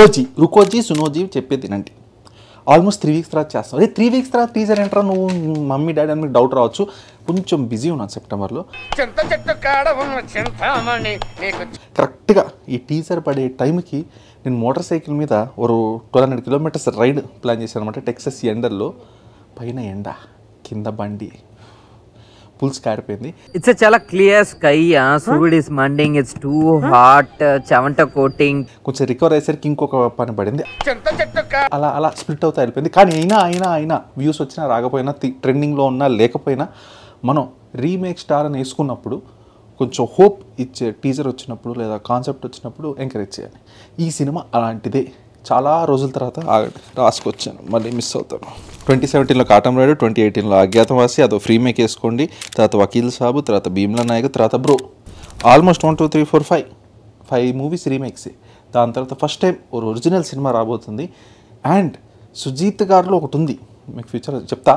రుకోజీ రుకోజీ సునోజీ చెప్పేది తినండి almost three weeks తర్వాత చేస్తాం అదే త్రీ వీక్స్ తర్వాత టీజర్ ఏంట్రా నువ్వు మమ్మీ డాడీ అని మీకు డౌట్ రావచ్చు కొంచెం బిజీ ఉన్నాను సెప్టెంబర్లో కరెక్ట్గా ఈ టీజర్ పడే టైంకి నేను మోటార్ సైకిల్ మీద ఒక twelve hundred kilometres ride plan చేశాను అనమాట టెక్సస్ ఎండల్లో పైన ఎండ కింద బండి పుల్స్ కారిపోయింది ఇట్స్ చాలా క్లియర్ స్కై సూర్యుడు ఇస్ మండింగ్ ఇట్స్ టూ హాట్ చెమట కోటింగ్ కొంచెం రికవర్ అయ్యేసరికి ఇంకొక పని పడింది అలా అలా స్ప్లిట్ అవుతా వెళ్ళిపోయింది కానీ అయినా అయినా అయినా వ్యూస్ వచ్చినా రాకపోయినా ట్రెండింగ్లో ఉన్నా లేకపోయినా మనం రీమేక్ స్టార్ అని వేసుకున్నప్పుడు కొంచెం హోప్ ఇచ్చే టీజర్ వచ్చినప్పుడు లేదా కాన్సెప్ట్ వచ్చినప్పుడు ఎంకరేజ్ చేయాలి ఈ సినిమా అలాంటిదే చాలా రోజుల తర్వాత రాసుకొచ్చాను మళ్ళీ మిస్ అవుతాను ట్వంటీ సెవెంటీన్లో కాటం రాయుడు ట్వంటీ ఎయిటీన్లో అజ్ఞాతవాసి అదో ఫ్రీ మేక్ వేసుకోండి తర్వాత వకీల్ సాబు తర్వాత భీమ్ల నాయక్ తర్వాత bro almost one two three four five five movies remakes దాని తర్వాత ఫస్ట్ టైం ఓ ఒరిజినల్ సినిమా రాబోతుంది అండ్ సుజీత్ గారిలో ఒకటి ఉంది మీకు ఫ్యూచర్ చెప్తా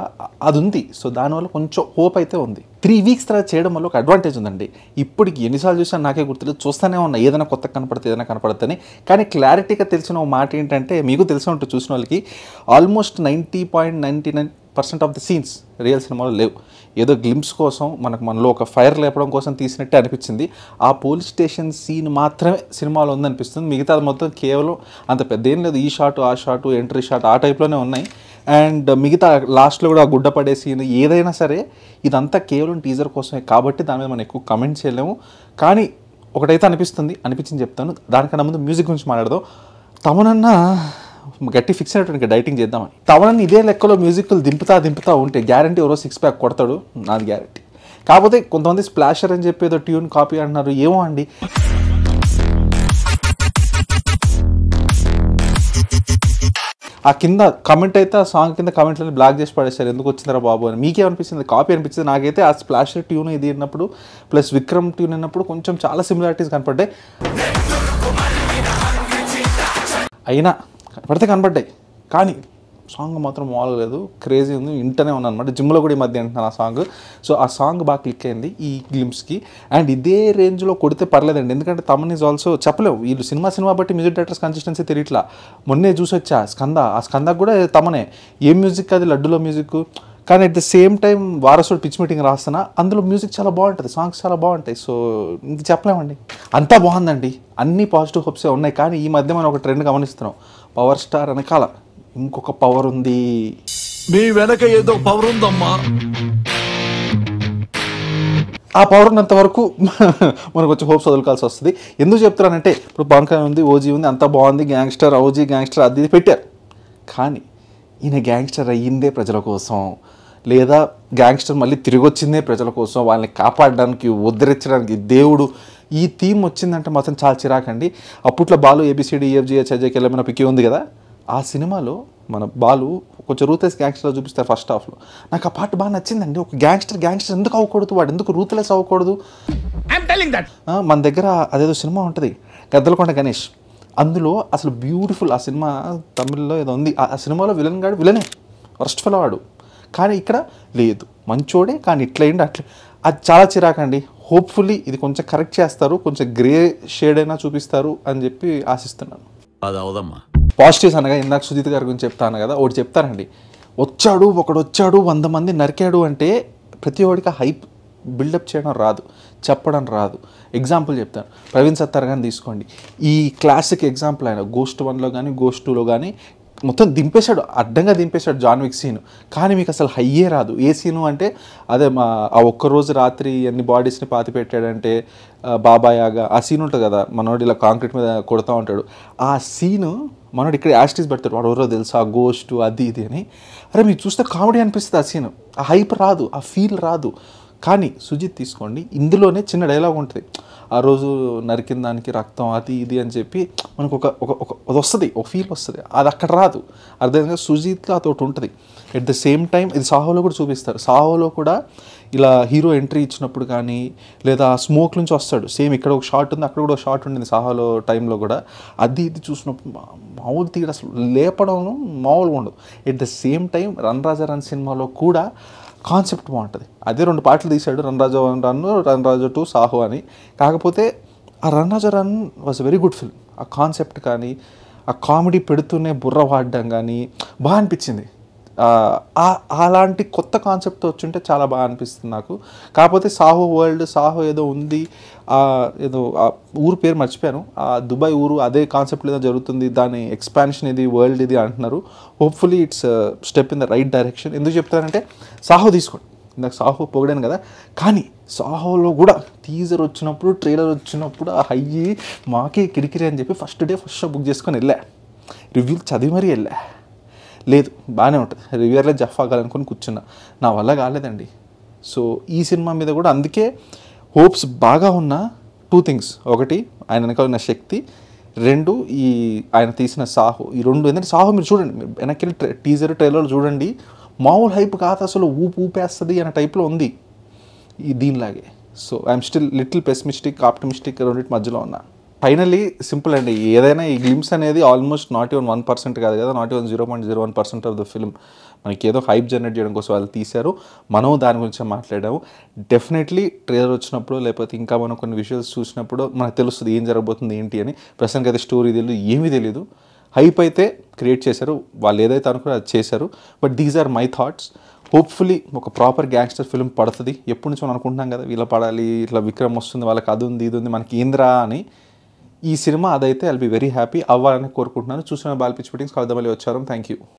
అది ఉంది సో దానివల్ల కొంచెం హోప్ అయితే ఉంది త్రీ వీక్స్ తర్వాత చేయడం వల్ల ఒక అడ్వాంటేజ్ ఉందండి ఇప్పటికి ఎన్నిసార్లు చూసినా నాకే గుర్తులేదు చూస్తూనే ఉన్నా ఏదైనా కొత్త కనపడుతుంది ఏదైనా కనపడుతుంది కానీ క్లారిటీగా తెలిసిన మాట ఏంటంటే మీకు తెలిసే ఉంటుంది చూసిన వాళ్ళకి almost ninety point ninety nine percent of the scenes real సినిమాలో లేవు ఏదో గ్లిమ్స్ కోసం మనకు మనలో ఒక ఫైర్ లేపడం కోసం తీసినట్టే అనిపించింది ఆ పోలీస్ స్టేషన్ సీన్ మాత్రమే సినిమాలో ఉందనిపిస్తుంది మిగతా మొత్తం కేవలం అంత పెద్ద ఏం లేదు ఈ షాట్ ఆ షాట్ ఎంట్రీ షాట్ ఆ టైప్లోనే ఉన్నాయి అండ్ మిగతా లాస్ట్లో కూడా గుడ్డ పడే సీన్ ఏదైనా సరే ఇదంతా కేవలం టీజర్ కోసమే కాబట్టి దాని మీద మనం ఎక్కువ కమెంట్ చేయలేము కానీ ఒకటైతే అనిపిస్తుంది అనిపించింది చెప్తాను దానికన్నా ముందు మ్యూజిక్ గురించి మాట్లాడదాం తమనన్న గట్టి ఫిక్స్ అయినటువంటి డైటింగ్ చేద్దామని తమనన్న ఇదే లెక్కలో మ్యూజిక్లు దింపుతా దింపుతా ఉంటే గ్యారంటీ ఎవరో సిక్స్ ప్యాక్ కొడతాడు నాది గ్యారంటీ కాకపోతే కొంతమంది స్ప్లాషర్ అని చెప్పి ఏదో ట్యూన్ కాపీ అంటున్నారు ఏమో అండి ఆ కింద కమెంట్ అయితే ఆ సాంగ్ కింద కమెంట్లని బ్లాక్ చేసి పడేశారు ఎందుకు వచ్చిందిరా బాబు అని మీకే అనిపించింది కాపీ అనిపించింది నాకైతే ఆ స్ప్లాష్ ట్యూన్ ఇది విన్నప్పుడు ప్లస్ విక్రమ్ ట్యూన్ విన్నప్పుడు కొంచెం చాలా సిమిలారిటీస్ కనపడ్డాయి అయినా పడితే కనపడ్డాయి కానీ సాంగ్ మాత్రం మాల్ లేదు క్రేజీ ఉంది ఇంటనే ఉంది అనమాట జిమ్లో కూడా ఈ మధ్య అంటున్నాను ఆ సాంగ్ సో ఆ సాంగ్ బాగా క్లిక్ అయింది ఈ గ్లిమ్స్కి అండ్ ఇదే రేంజ్లో కొడితే పర్లేదండి ఎందుకంటే తమన్ ఈజ్ ఆల్సో చెప్పలేవు వీళ్ళు సినిమా సినిమా బట్టి మ్యూజిక్ డైరెక్టర్స్ కన్సిస్టెన్సీ తిరిగిట్లా మొన్నే చూసి వచ్చా స్కంద ఆ స్కంద కూడా తమనే ఏ మ్యూజిక్ అది లడ్డులో మ్యూజిక్ కానీ at the same time Varasudu pitch meeting రాస్తున్నా అందులో మ్యూజిక్ చాలా బాగుంటుంది సాంగ్స్ చాలా బాగుంటాయి సో ఇంక చెప్పలేమండి అంతా బాగుందండి అన్ని పాజిటివ్ హోప్సే ఉన్నాయి కానీ ఈ మధ్య మనం ఒక ట్రెండ్ గమనిస్తున్నాం పవర్ స్టార్ వెనకాల ఇంకొక పవర్ ఉంది మీ వెనక ఏదో పవర్ ఉందమ్మా ఆ పవర్ ఉన్నంత వరకు మనకు వచ్చి హోప్స్ వదులుకాల్సి వస్తుంది ఎందుకు చెప్తున్నానంటే ఇప్పుడు పవన్ ఉంది ఓజీ ఉంది అంతా బాగుంది గ్యాంగ్స్టర్ ఓజీ గ్యాంగ్స్టర్ అది పెట్టారు కానీ ఈయన గ్యాంగ్స్టర్ అయ్యిందే ప్రజల కోసం లేదా గ్యాంగ్స్టర్ మళ్ళీ తిరిగి వచ్చిందే ప్రజల కోసం వాళ్ళని కాపాడడానికి ఉద్ధరించడానికి దేవుడు ఈ థీమ్ వచ్చిందంటే మాత్రం చాలా చిరాకండి అప్పట్లో బాలు ఏబిసిడి ఈఎఫ్జీహెచ్ఐజేకి వెళ్ళమైన పిక్కి ఉంది కదా ఆ సినిమాలో మన బాలు కొంచెం రూత్లెస్ గ్యాంగ్స్టర్ చూపిస్తారు ఫస్ట్ హాఫ్లో నాకు ఆ పాట బాగా నచ్చిందండి ఒక గ్యాంగ్స్టర్ గ్యాంగ్స్టర్ ఎందుకు అవ్వకూడదు వాడు ఎందుకు రూత్లెస్ అవ్వకూడదు మన దగ్గర అదేదో సినిమా ఉంటుంది గద్దలకొండ గణేష్ అందులో అసలు బ్యూటిఫుల్ ఆ సినిమా తమిళ్లో ఏదో ఉంది ఆ సినిమాలో విలన్ గాడు విలనే వర్స్ట్ ఫెలో వాడు కానీ ఇక్కడ లేదు మంచోడే కానీ ఇట్లయిండి అట్లా అది చాలా చిరాకండి హోప్ఫుల్లీ ఇది కొంచెం కరెక్ట్ చేస్తారు కొంచెం గ్రే షేడ్ అయినా చూపిస్తారు అని చెప్పి ఆశిస్తున్నాను అది అవదమ్మా పాజిటివ్స్ అనగా ఇందాక సుజిత్ గారి గురించి చెప్తాను కదా ఒకటి చెప్తారండి వచ్చాడు ఒకడు వచ్చాడు వంద మంది నరికాడు అంటే ప్రతి ఒక్కడికి హైప్ బిల్డప్ చేయడం రాదు చెప్పడం రాదు ఎగ్జాంపుల్ చెప్తాను ప్రవీణ్ సత్తార్ కానీ తీసుకోండి ఈ క్లాసిక్ ఎగ్జాంపుల్ ఆయన గోస్ట్ వన్లో కానీ గోస్ట్ టూలో కానీ మొత్తం దింపేశాడు అడ్డంగా దింపేశాడు జాన్ విక్ సీన్ కానీ మీకు అసలు హయ్యే రాదు ఏ సీను అంటే అదే మా ఆ ఒక్కరోజు రాత్రి అన్ని బాడీస్ని పాతి పెట్టాడంటే బాబాయాగా ఆ సీన్ ఉంటుంది కదా మనోడు ఇలా కాంక్రీట్ మీద కొడుతూ ఉంటాడు ఆ సీను మనోడు ఇక్కడ యాస్టీస్ పెడతాడు వాడు ఎవరో తెలుసు ఆ గోస్టు అది ఇది అని అరే మీరు చూస్తే కామెడీ అనిపిస్తుంది ఆ సీన్ ఆ హైప్ రాదు ఆ ఫీల్ రాదు కానీ సుజిత్ తీసుకోండి ఇందులోనే చిన్న డైలాగ్ ఉంటుంది ఆ రోజు నరికిన దానికి రక్తం అది ఇది అని చెప్పి మనకు ఒక ఒక ఒక అది వస్తుంది ఒక ఫీల్ వస్తుంది అది అక్కడ రాదు అర్థంగా సుజిత్లో అతోటి ఉంటుంది ఎట్ ద సేమ్ టైం ఇది సాహోలో కూడా చూపిస్తారు సాహోలో కూడా ఇలా హీరో ఎంట్రీ ఇచ్చినప్పుడు కానీ లేదా స్మోక్ నుంచి వస్తాడు సేమ్ ఇక్కడ ఒక షార్ట్ ఉంది అక్కడ కూడా ఒక షాట్ ఉండింది సాహోలో టైంలో కూడా అది ఇది చూసినప్పుడు మామూలు తీయడం అసలు లేపడం మామూలుగా ఉండదు at the same time run Raja run సినిమాలో కూడా కాన్సెప్ట్ బాగుంటుంది అదే రెండు పాటలు తీశాడు run Raja one run run Raja two Saaho అని కాకపోతే ఆ run Raja run was very good film ఆ కాన్సెప్ట్ కానీ ఆ కామెడీ పెడుతూనే బుర్ర వాడడం కానీ బాగా అనిపించింది అలాంటి కొత్త కాన్సెప్ట్ వచ్చుంటే చాలా బాగా అనిపిస్తుంది నాకు కాకపోతే సాహో వరల్డ్ సాహో ఏదో ఉంది ఏదో ఊరు పేరు మర్చిపోయాను ఆ దుబాయ్ ఊరు అదే కాన్సెప్ట్ ఏదో జరుగుతుంది దాని ఎక్స్పాన్షన్ ఇది వరల్డ్ ఇది అంటున్నారు hopefully it's step in the right direction ఎందుకు చెప్తానంటే సాహో తీసుకోండి నాకు సాహో పొగడాను కదా కానీ సాహోలో కూడా టీజర్ వచ్చినప్పుడు ట్రైలర్ వచ్చినప్పుడు ఆ హై మాకే కిరికిరి అని చెప్పి first day first show book చేసుకొని వెళ్ళా రివ్యూలు చదివి మరీ వెళ్ళా లేదు బాగానే ఉంటుంది రివ్యూర్లో జఫ్ ఆగాలనుకుని కూర్చున్నా నా వల్ల కాలేదండి సో ఈ సినిమా మీద కూడా అందుకే హోప్స్ బాగా ఉన్న టూ థింగ్స్ ఒకటి ఆయన వెనకాల ఉన్న శక్తి రెండు ఈ ఆయన తీసిన సాహో ఈ రెండు ఏంటంటే సాహో మీరు చూడండి మీరు వెనక్కి టీజర్ ట్రైలర్ చూడండి మామూలు హైప్ కాదు అసలు ఊపు ఊపేస్తుంది అనే టైప్లో ఉంది ఈ దీనిలాగే so I'm still little pessimistic optimistic రెండింటి మధ్యలో ఉన్నా ఫైనలీ సింపుల్ అండి ఏదైనా ఈ గ్లిమ్స్ అనేది almost not even one percent కాదు కదా not even zero point zero one percent of the film మనకి ఏదో హైప్ జనరేట్ చేయడం కోసం వాళ్ళు తీశారు మనం దాని గురించి మాట్లాడాము డెఫినెట్లీ ట్రేలర్ వచ్చినప్పుడు లేకపోతే ఇంకా మనం కొన్ని విషయాలు చూసినప్పుడు మనకు తెలుస్తుంది ఏం జరగబోతుంది ఏంటి అని ప్రస్తుతానికి అయితే స్టోరీ తెలియదు ఏమీ తెలియదు హైప్ అయితే క్రియేట్ చేశారు వాళ్ళు ఏదైతే అనుకున్నా అది చేశారు but these are my thoughts hopefully ఒక ప్రాపర్ గ్యాంగ్స్టర్ ఫిల్మ్ పడుతుంది ఎప్పటి మనం అనుకుంటున్నాం కదా వీళ్ళ పడాలి ఇట్లా విక్రమ్ వస్తుంది వాళ్ళకి అది ఉంది ఇది ఉంది మనకి ఏంద్రా అని ఈ సినిమా అదైతే ఐల్ బి వెరీ హ్యాపీ అవ్వాలని కోరుకుంటున్నాను చూసిన బాల్ పిచ్చి మీటింగ్స్ కలుద్దామని వచ్చారు థ్యాంక్ యూ